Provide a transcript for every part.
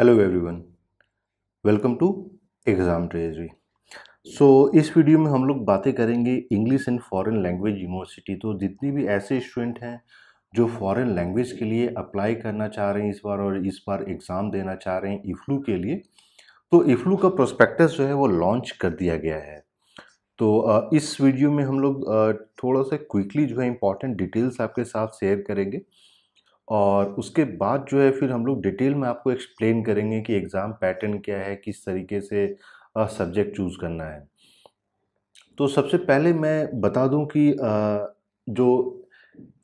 hello everyone welcome to exam treasury so इस video में हम लोग बातें करेंगे English and foreign language university तो जितनी भी ऐसे स्टूडेंट हैं जो फॉरेन लैंग्वेज के लिए अप्लाई करना चाह रहे हैं इस बार और इस बार एग्ज़ाम देना चाह रहे हैं इफ्लू के लिए तो इफ्लू का प्रोस्पेक्टस जो है वो लॉन्च कर दिया गया है तो इस वीडियो में हम लोग थोड़ा सा क्विकली जो है इम्पॉर्टेंट डिटेल्स आपके साथ शेयर करेंगे और उसके बाद जो है फिर हम लोग डिटेल में आपको एक्सप्लेन करेंगे कि एग्ज़ाम पैटर्न क्या है किस तरीके से सब्जेक्ट चूज़ करना है तो सबसे पहले मैं बता दूं कि जो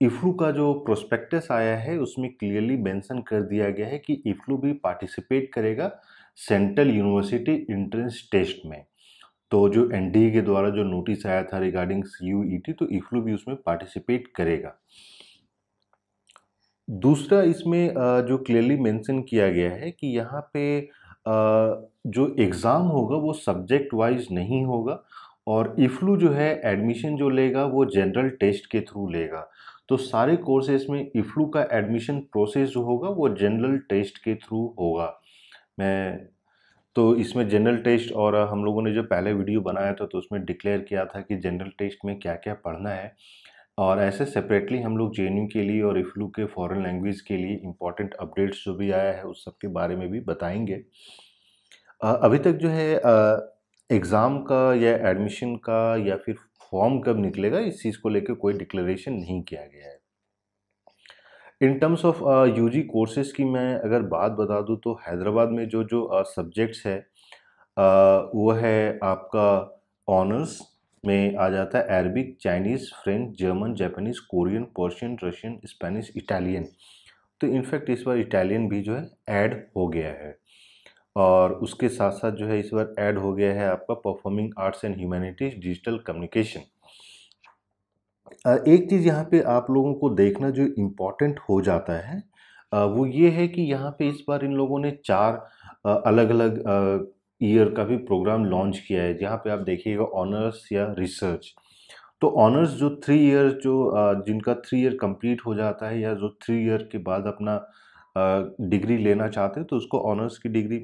इफ्लू का जो प्रोस्पेक्टस आया है उसमें क्लियरली मेंशन कर दिया गया है कि इफ्लू भी पार्टिसिपेट करेगा सेंट्रल यूनिवर्सिटी इंट्रेंस टेस्ट में तो जो एन के द्वारा जो नोटिस आया था रिगार्डिंग सी e तो इफ्लू भी उसमें पार्टिसिपेट करेगा दूसरा इसमें जो क्लियरली मेंशन किया गया है कि यहाँ पे जो एग्ज़ाम होगा वो सब्जेक्ट वाइज नहीं होगा और इफ्लू जो है एडमिशन जो लेगा वो जनरल टेस्ट के थ्रू लेगा तो सारे कोर्सेज में इफ्लू का एडमिशन प्रोसेस जो होगा वो जनरल टेस्ट के थ्रू होगा मैं तो इसमें जनरल टेस्ट और हम लोगों ने जो पहले वीडियो बनाया था तो उसमें डिक्लेयर किया था कि जनरल टेस्ट में क्या क्या पढ़ना है और ऐसे सेपरेटली हम लोग जे के लिए और इफ्लू के फॉरेन लैंग्वेज के लिए इम्पॉर्टेंट अपडेट्स जो भी आया है उस सब के बारे में भी बताएंगे अभी तक जो है एग्ज़ाम का या एडमिशन का या फिर फॉर्म कब निकलेगा इस चीज़ को लेकर कोई डिक्लेरेशन नहीं किया गया है in terms of U G courses की मैं अगर बात बता दूँ तो हैदराबाद में जो जो सब्जेक्ट्स है uh, वो है आपका ऑनर्स में आ जाता है Arabic Chinese French German Japanese Korean Persian Russian Spanish Italian तो इनफैक्ट इस बार इटालियन भी जो है ऐड हो गया है और उसके साथ साथ जो है इस बार ऐड हो गया है आपका performing arts and humanities digital communication एक चीज़ यहाँ पे आप लोगों को देखना जो इम्पॉर्टेंट हो जाता है वो ये है कि यहाँ पे इस बार इन लोगों ने चार अलग अलग ईयर का भी प्रोग्राम लॉन्च किया है जहाँ पे आप देखिएगा ऑनर्स या रिसर्च तो ऑनर्स जो थ्री ईयर जो जिनका थ्री ईयर कंप्लीट हो जाता है या जो थ्री ईयर के बाद अपना डिग्री लेना चाहते हैं तो उसको ऑनर्स की डिग्री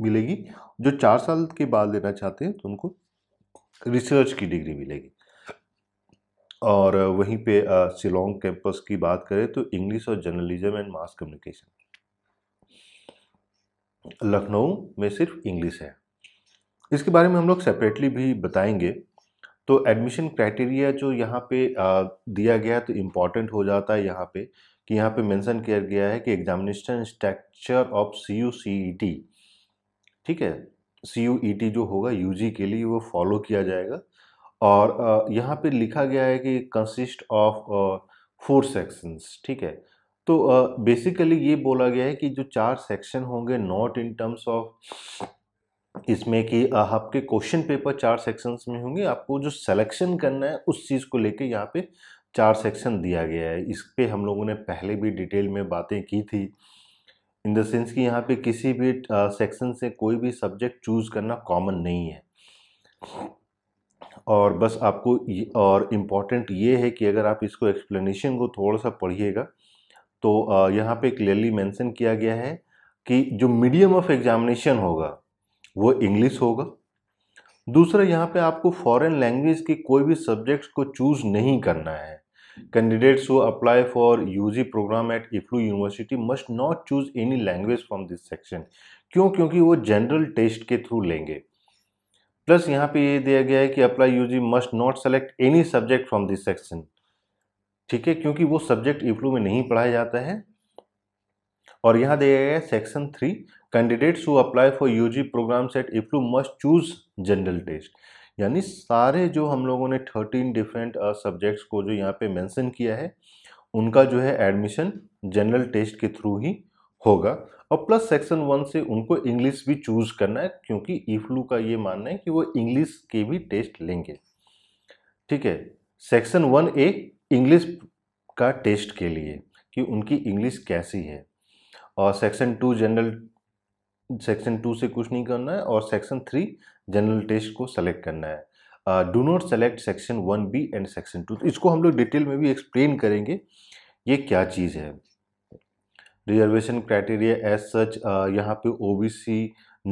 मिलेगी जो चार साल के बाद लेना चाहते हैं तो उनको रिसर्च की डिग्री मिलेगी और वहीं पे सिलोंग कैंपस की बात करें तो इंग्लिश और journalism and mass communication Lucknow में सिर्फ इंग्लिश है इसके बारे में हम लोग सेपरेटली भी बताएंगे तो एडमिशन क्राइटेरिया जो यहाँ पे दिया गया है तो इम्पॉर्टेंट हो जाता है यहाँ पे कि यहाँ पे मेंशन किया गया है कि examination structure of C U C E T ठीक है सी यू ई टी जो होगा यू जी के लिए वो फॉलो किया जाएगा और यहाँ पे लिखा गया है कि कंसिस्ट ऑफ फोर सेक्शंस ठीक है तो बेसिकली ये बोला गया है कि जो चार सेक्शन होंगे नॉट इन टर्म्स ऑफ इसमें कि आपके क्वेश्चन पेपर चार सेक्शंस में होंगे आपको जो सिलेक्शन करना है उस चीज़ को लेके यहाँ पे चार सेक्शन दिया गया है इस पर हम लोगों ने पहले भी डिटेल में बातें की थी इन द सेंस कि यहाँ पे किसी भी सेक्शन से कोई भी सब्जेक्ट चूज़ करना कॉमन नहीं है और बस आपको और इम्पॉर्टेंट ये है कि अगर आप इसको एक्सप्लेनेशन को थोड़ा सा पढ़िएगा तो यहाँ पे क्लियरली मेंशन किया गया है कि जो मीडियम ऑफ एग्जामिनेशन होगा वो इंग्लिश होगा दूसरा यहाँ पे आपको फॉरेन लैंग्वेज के कोई भी सब्जेक्ट्स को चूज़ नहीं करना है कैंडिडेट्स वो apply for UG program at EFLU university must not choose any language from this section क्यों क्योंकि वो जनरल टेस्ट के थ्रू लेंगे प्लस यहाँ पे ये दिया गया है कि apply UG must not select any subject from this section ठीक है क्योंकि वो सब्जेक्ट इफ्लू e में नहीं पढ़ाया जाता है और यहाँ दिया गया है section three candidates who apply for UG program at EFLU must choose general test यानी सारे जो हम लोगों ने थर्टीन डिफरेंट सब्जेक्ट्स को जो यहाँ पे मेंशन किया है उनका जो है एडमिशन जनरल टेस्ट के थ्रू ही होगा और प्लस सेक्शन वन से उनको इंग्लिश भी चूज करना है क्योंकि इफ्लू e का ये मानना है कि वो इंग्लिश के भी टेस्ट लेंगे ठीक है सेक्शन वन ए इंग्लिश का टेस्ट के लिए कि उनकी इंग्लिश कैसी है और section two general section two से कुछ नहीं करना है और सेक्शन थ्री जनरल टेस्ट को सेलेक्ट करना है do not select section one B and section two इसको हम लोग डिटेल में भी एक्सप्लेन करेंगे ये क्या चीज़ है रिजर्वेशन क्राइटेरिया एज सच यहाँ पे ओबीसी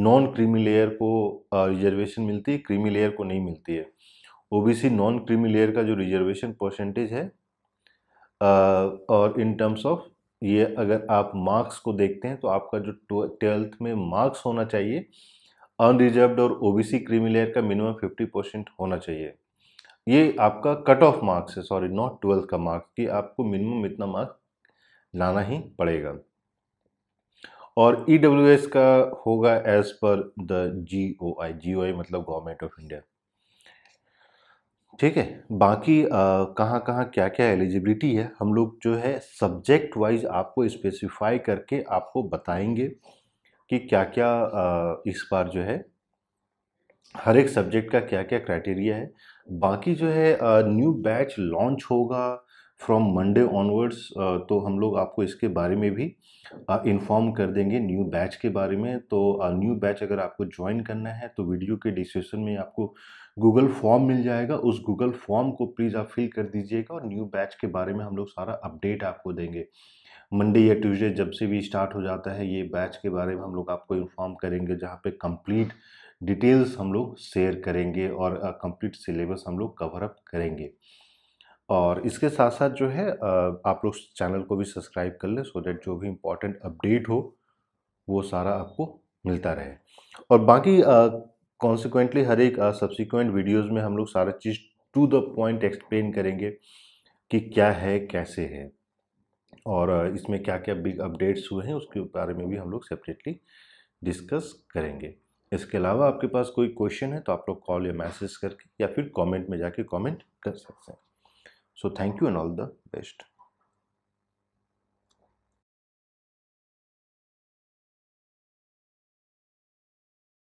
नॉन क्रीमी लेयर को रिजर्वेशन मिलती है क्रीमी लेयर को नहीं मिलती है ओबीसी नॉन क्रीमी लेयर का जो रिजर्वेशन परसेंटेज है और इन टर्म्स ऑफ ये अगर आप मार्क्स को देखते हैं तो आपका जो ट्वेल्थ में मार्क्स होना चाहिए अनरिजर्व्ड और ओबीसी क्रीमी लेयर का मिनिमम फिफ्टी परसेंट होना चाहिए ये आपका कट ऑफ मार्क्स है सॉरी नॉट ट्वेल्थ का मार्क्स कि आपको मिनिमम इतना मार्क्स लाना ही पड़ेगा और ई e का होगा एज पर द जी ओ आई जी ओ आई मतलब गवर्नमेंट ऑफ इंडिया ठीक है बाकी कहाँ कहाँ क्या क्या एलिजिबिलिटी है हम लोग जो है सब्जेक्ट वाइज आपको स्पेसिफाई करके आपको बताएंगे कि क्या क्या आ, इस बार जो है हर एक सब्जेक्ट का क्या क्या क्राइटेरिया है बाकी जो है न्यू बैच लॉन्च होगा फ्रॉम मंडे ऑनवर्ड्स तो हम लोग आपको इसके बारे में भी इन्फॉर्म कर देंगे न्यू बैच के बारे में तो न्यू बैच अगर आपको ज्वाइन करना है तो वीडियो के डिस्क्रिप्शन में आपको गूगल फॉर्म मिल जाएगा उस गूगल फॉर्म को प्लीज़ आप फिल कर दीजिएगा और न्यू बैच के बारे में हम लोग सारा अपडेट आपको देंगे मंडे या ट्यूसडे जब से भी स्टार्ट हो जाता है ये बैच के बारे में हम लोग आपको इन्फॉर्म करेंगे जहाँ पे कंप्लीट डिटेल्स हम लोग शेयर करेंगे और कंप्लीट सिलेबस हम लोग कवर अप करेंगे और इसके साथ साथ जो है आप लोग चैनल को भी सब्सक्राइब कर लें सो डैट जो भी इम्पोर्टेंट अपडेट हो वो सारा आपको मिलता रहे और बाकी कॉन्सिक्वेंटली हर एक सब्सिक्वेंट uh, वीडियोज़ में हम लोग सारा चीज़ टू द पॉइंट एक्सप्लेन करेंगे कि क्या है कैसे है और uh, इसमें क्या क्या बिग अपडेट्स हुए हैं उसके बारे में भी हम लोग सेपरेटली डिस्कस करेंगे इसके अलावा आपके पास कोई क्वेश्चन है तो आप लोग कॉल या मैसेज करके या फिर कमेंट में जाके कमेंट कर सकते हैं so thank you and all the best